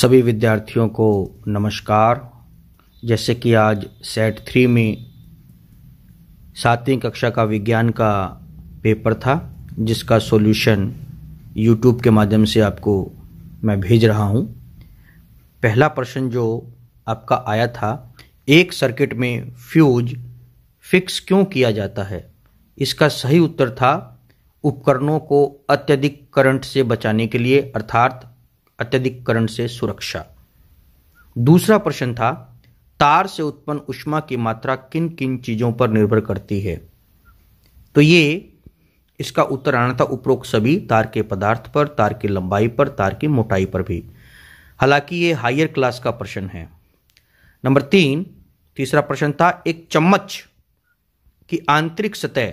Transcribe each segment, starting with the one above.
सभी विद्यार्थियों को नमस्कार जैसे कि आज सेट थ्री में सातवीं कक्षा का विज्ञान का पेपर था जिसका सॉल्यूशन यूट्यूब के माध्यम से आपको मैं भेज रहा हूँ पहला प्रश्न जो आपका आया था एक सर्किट में फ्यूज फिक्स क्यों किया जाता है इसका सही उत्तर था उपकरणों को अत्यधिक करंट से बचाने के लिए अर्थात अत्यधिक करंट से सुरक्षा दूसरा प्रश्न था तार से उत्पन्न उष्मा की मात्रा किन किन चीजों पर निर्भर करती है तो ये इसका उत्तर आना था उपरोक्त सभी तार के पदार्थ पर तार की लंबाई पर तार की मोटाई पर भी हालांकि ये हायर क्लास का प्रश्न है नंबर तीन तीसरा प्रश्न था एक चम्मच की आंतरिक सतह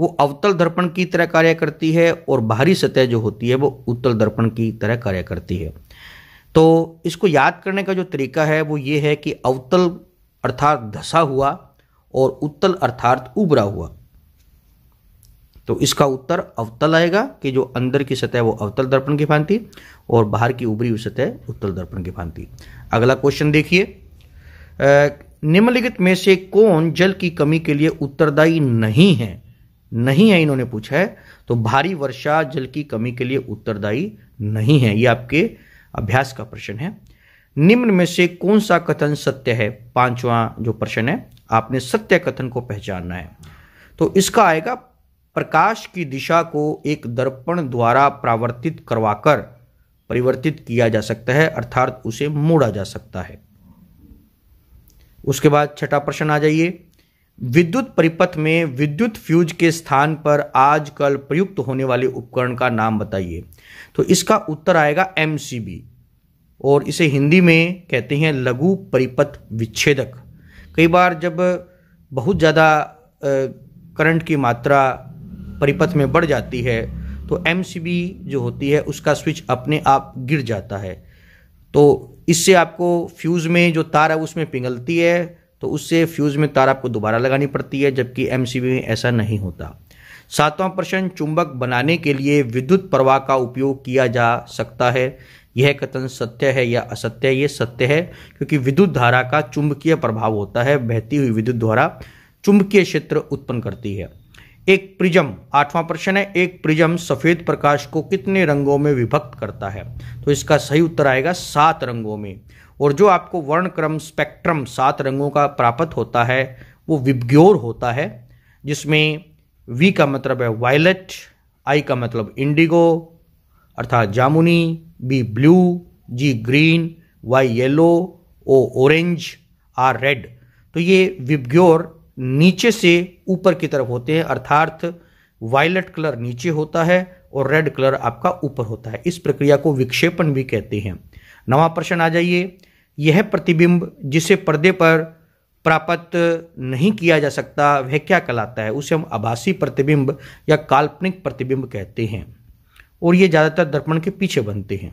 वो अवतल दर्पण की तरह कार्य करती है और बाहरी सतह जो होती है वो उत्तल दर्पण की तरह कार्य करती है तो इसको याद करने का जो तरीका है वो ये है कि अवतल अर्थात धसा हुआ और उत्तल अर्थात उबरा हुआ तो इसका उत्तर अवतल आएगा कि जो अंदर की सतह वो अवतल दर्पण की भांति और बाहर की उबरी हुई सतह उत्तल दर्पण की भांति अगला क्वेश्चन देखिए निम्नलिखित में से कौन जल की कमी के लिए उत्तरदायी नहीं है नहीं है इन्होंने पूछा है तो भारी वर्षा जल की कमी के लिए उत्तरदायी नहीं है ये आपके अभ्यास का प्रश्न है निम्न में से कौन सा कथन सत्य है पांचवा जो प्रश्न है आपने सत्य कथन को पहचानना है तो इसका आएगा प्रकाश की दिशा को एक दर्पण द्वारा प्रावर्तित करवाकर परिवर्तित किया जा सकता है अर्थात उसे मोड़ा जा सकता है उसके बाद छठा प्रश्न आ जाइए विद्युत परिपथ में विद्युत फ्यूज के स्थान पर आजकल प्रयुक्त होने वाले उपकरण का नाम बताइए तो इसका उत्तर आएगा एम और इसे हिंदी में कहते हैं लघु परिपथ विच्छेदक कई बार जब बहुत ज़्यादा करंट की मात्रा परिपथ में बढ़ जाती है तो एम जो होती है उसका स्विच अपने आप गिर जाता है तो इससे आपको फ्यूज़ में जो तार है उसमें पिघलती है तो उससे फ्यूज़ में तार आपको दोबारा लगानी पड़ती है जबकि एम में ऐसा नहीं होता सातवां प्रश्न चुंबक बनाने के लिए विद्युत प्रवाह का उपयोग किया जा सकता है यह कथन सत्य है या असत्य है यह सत्य है क्योंकि विद्युत धारा का चुंबकीय प्रभाव होता है बहती हुई विद्युत द्वारा चुंबकीय क्षेत्र उत्पन्न करती है एक प्रिज्म आठवां प्रश्न है एक प्रिज्म सफेद प्रकाश को कितने रंगों में विभक्त करता है तो इसका सही उत्तर आएगा सात रंगों में और जो आपको वर्ण क्रम स्पेक्ट्रम सात रंगों का प्राप्त होता है वो विबग्योर होता है जिसमें वी का मतलब है वायलट आई का मतलब इंडिगो अर्थात जामुनी B blue G green Y yellow O orange R red तो ये विबग्योर नीचे से ऊपर की तरफ होते हैं अर्थात वायलट कलर नीचे होता है और रेड कलर आपका ऊपर होता है इस प्रक्रिया को विक्षेपण भी कहते हैं नवा प्रश्न आ जाइए यह प्रतिबिंब जिसे पर्दे पर प्राप्त नहीं किया जा सकता वह क्या कहलाता है उसे हम आभासी प्रतिबिंब या काल्पनिक प्रतिबिंब कहते हैं और ये ज़्यादातर दर्पण के पीछे बनते हैं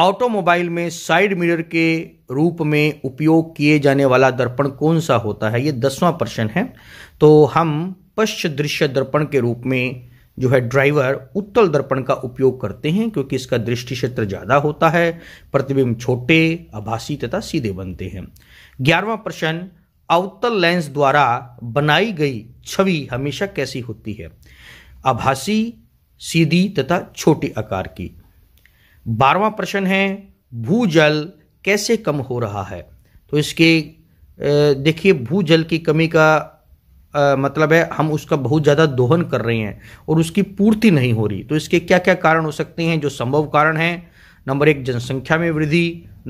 ऑटोमोबाइल में साइड मिरर के रूप में उपयोग किए जाने वाला दर्पण कौन सा होता है ये दसवां प्रश्न है तो हम पश्च दृश्य दर्पण के रूप में जो है ड्राइवर उत्तल दर्पण का उपयोग करते हैं क्योंकि इसका दृष्टि क्षेत्र ज़्यादा होता है प्रतिबिंब छोटे आभासी तथा सीधे बनते हैं ग्यारहवा प्रश्न अवतल लेंस द्वारा बनाई गई छवि हमेशा कैसी होती है आभासी सीधी तथा छोटे आकार की बारवा प्रश्न है भूजल कैसे कम हो रहा है तो इसके देखिए भूजल की कमी का मतलब है हम उसका बहुत ज़्यादा दोहन कर रहे हैं और उसकी पूर्ति नहीं हो रही तो इसके क्या क्या कारण हो सकते हैं जो संभव कारण हैं नंबर एक जनसंख्या में वृद्धि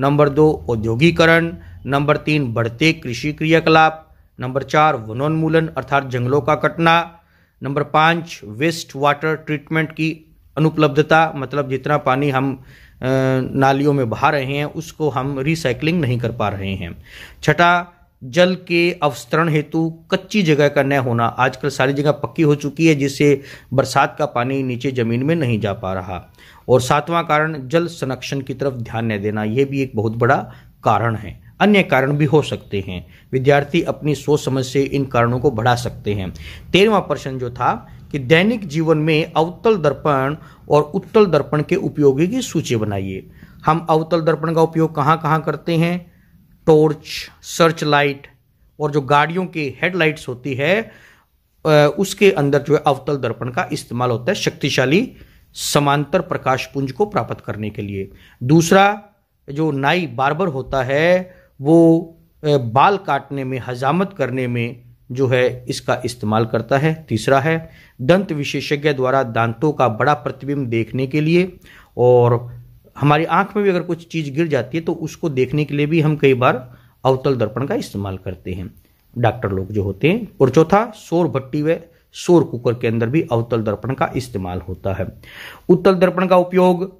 नंबर दो औद्योगिकरण नंबर तीन बढ़ते कृषि क्रियाकलाप नंबर चार वनोन्मूलन अर्थात जंगलों का कटना नंबर पाँच वेस्ट वाटर ट्रीटमेंट की अनुपलब्धता मतलब जितना पानी हम नालियों में बहा रहे हैं उसको हम रिसाइकलिंग नहीं कर पा रहे हैं छठा जल के अवस्तरण हेतु कच्ची जगह का न होना आजकल सारी जगह पक्की हो चुकी है जिससे बरसात का पानी नीचे ज़मीन में नहीं जा पा रहा और सातवां कारण जल संरक्षण की तरफ ध्यान न देना यह भी एक बहुत बड़ा कारण है अन्य कारण भी हो सकते हैं विद्यार्थी अपनी सोच समझ से इन कारणों को बढ़ा सकते हैं तेरहवा प्रश्न जो था कि दैनिक जीवन में अवतल दर्पण और उत्तल दर्पण के उपयोगी की सूची बनाइए हम अवतल दर्पण का उपयोग कहाँ कहाँ करते हैं टॉर्च सर्च लाइट और जो गाड़ियों की हेडलाइट्स होती है उसके अंदर जो है अवतल दर्पण का इस्तेमाल होता है शक्तिशाली समांतर प्रकाश पुंज को प्राप्त करने के लिए दूसरा जो नाई बार्बर होता है वो बाल काटने में हजामत करने में जो है इसका इस्तेमाल करता है तीसरा है दंत विशेषज्ञ द्वारा दांतों का बड़ा प्रतिबिंब देखने के लिए और हमारी आंख में भी अगर कुछ चीज़ गिर जाती है तो उसको देखने के लिए भी हम कई बार अवतल दर्पण का इस्तेमाल करते हैं डॉक्टर लोग जो होते हैं और चौथा शोर भट्टी व शोर कुकर के अंदर भी अवतल दर्पण का इस्तेमाल होता है उत्तल दर्पण का उपयोग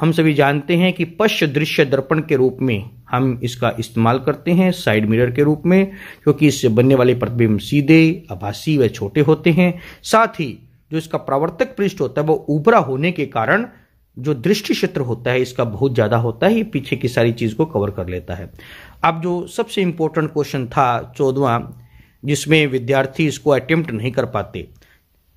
हम सभी जानते हैं कि पश्च दृश्य दर्पण के रूप में हम इसका इस्तेमाल करते हैं साइड मिरर के रूप में क्योंकि इससे बनने वाले प्रतिबिंब सीधे आभासी व छोटे होते हैं साथ ही जो इसका प्रावर्तक पृष्ठ होता है वह उभरा होने के कारण जो दृष्टि क्षेत्र होता है इसका बहुत ज़्यादा होता है ये पीछे की सारी चीज़ को कवर कर लेता है अब जो सबसे इंपॉर्टेंट क्वेश्चन था चौदवा जिसमें विद्यार्थी इसको अटेम्प्ट नहीं कर पाते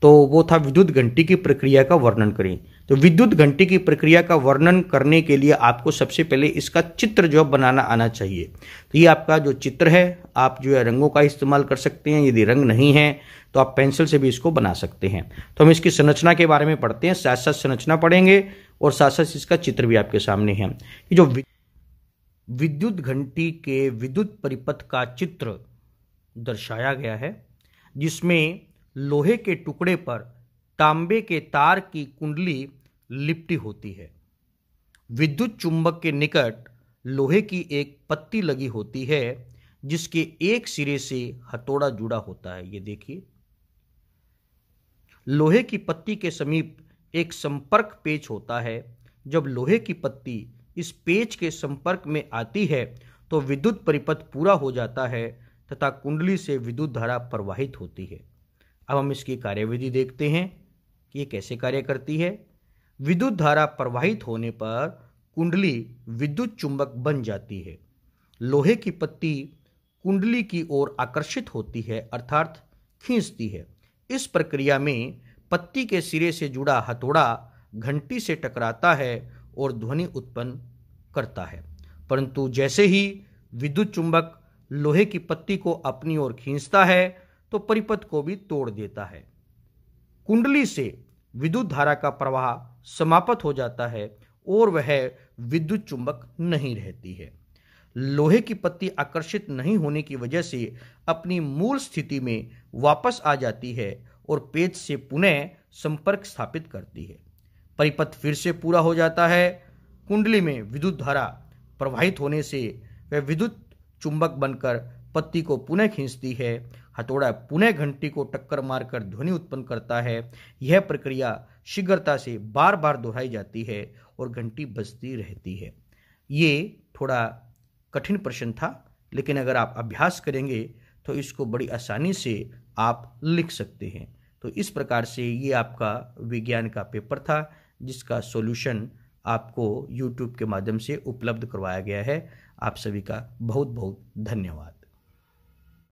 तो वो था विद्युत घंटी की प्रक्रिया का वर्णन करें तो विद्युत घंटी की प्रक्रिया का वर्णन करने के लिए आपको सबसे पहले इसका चित्र जो है बनाना आना चाहिए तो ये आपका जो चित्र है आप जो है रंगों का इस्तेमाल कर सकते हैं यदि रंग नहीं है तो आप पेंसिल से भी इसको बना सकते हैं तो हम इसकी संरचना के बारे में पढ़ते हैं साथ साथ संरचना पढ़ेंगे और साथ साथ इसका चित्र भी आपके सामने है कि जो विद्युत घंटी के विद्युत परिपथ का चित्र दर्शाया गया है जिसमें लोहे के टुकड़े पर तांबे के तार की कुंडली लिपटी होती है विद्युत चुंबक के निकट लोहे की एक पत्ती लगी होती है जिसके एक सिरे से हथौड़ा जुड़ा होता है ये देखिए लोहे की पत्ती के समीप एक संपर्क पेच होता है जब लोहे की पत्ती इस पेच के संपर्क में आती है तो विद्युत परिपथ पूरा हो जाता है तथा कुंडली से विद्युत धारा प्रवाहित होती है अब हम इसकी कार्यविधि देखते हैं कि ये कैसे कार्य करती है विद्युत धारा प्रवाहित होने पर कुंडली विद्युत चुंबक बन जाती है लोहे की पत्ती कुंडली की ओर आकर्षित होती है अर्थात खींचती है इस प्रक्रिया में पत्ती के सिरे से जुड़ा हथौड़ा घंटी से टकराता है और ध्वनि उत्पन्न करता है परंतु जैसे ही विद्युत चुंबक लोहे की पत्ती को अपनी ओर खींचता है तो परिपथ को भी तोड़ देता है कुंडली से विद्युत धारा का प्रवाह समाप्त हो जाता है और वह विद्युत चुंबक नहीं रहती है लोहे की पत्ती आकर्षित नहीं होने की वजह से अपनी मूल स्थिति में वापस आ जाती है और पेज से पुनः संपर्क स्थापित करती है परिपथ फिर से पूरा हो जाता है कुंडली में विद्युत धारा प्रवाहित होने से वह विद्युत चुंबक बनकर पत्ती को पुनः खींचती है हथौड़ा पुनः घंटी को टक्कर मारकर ध्वनि उत्पन्न करता है यह प्रक्रिया शीघ्रता से बार बार दोहराई जाती है और घंटी बजती रहती है ये थोड़ा कठिन प्रश्न था लेकिन अगर आप अभ्यास करेंगे तो इसको बड़ी आसानी से आप लिख सकते हैं तो इस प्रकार से ये आपका विज्ञान का पेपर था जिसका सॉल्यूशन आपको यूट्यूब के माध्यम से उपलब्ध करवाया गया है आप सभी का बहुत बहुत धन्यवाद